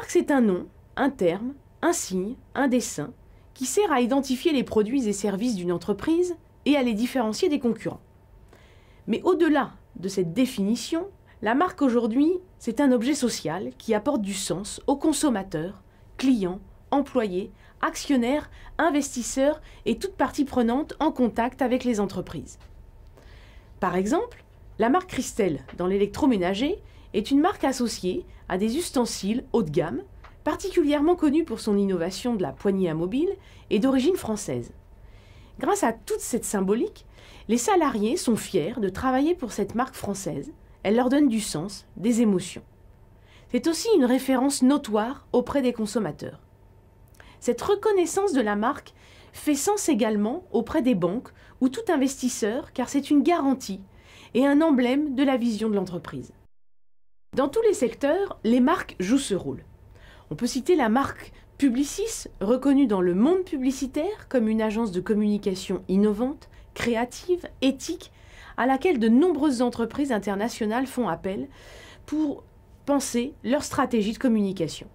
marque, c'est un nom, un terme, un signe, un dessin, qui sert à identifier les produits et services d'une entreprise et à les différencier des concurrents. Mais au-delà de cette définition, la marque aujourd'hui, c'est un objet social qui apporte du sens aux consommateurs, clients, employés, actionnaires, investisseurs et toute partie prenante en contact avec les entreprises. Par exemple, la marque Christelle dans l'électroménager est une marque associée à des ustensiles haut de gamme, particulièrement connue pour son innovation de la poignée à mobile et d'origine française. Grâce à toute cette symbolique, les salariés sont fiers de travailler pour cette marque française. Elle leur donne du sens, des émotions. C'est aussi une référence notoire auprès des consommateurs. Cette reconnaissance de la marque fait sens également auprès des banques ou tout investisseur car c'est une garantie et un emblème de la vision de l'entreprise. Dans tous les secteurs, les marques jouent ce rôle. On peut citer la marque Publicis, reconnue dans le monde publicitaire comme une agence de communication innovante, créative, éthique, à laquelle de nombreuses entreprises internationales font appel pour penser leur stratégie de communication.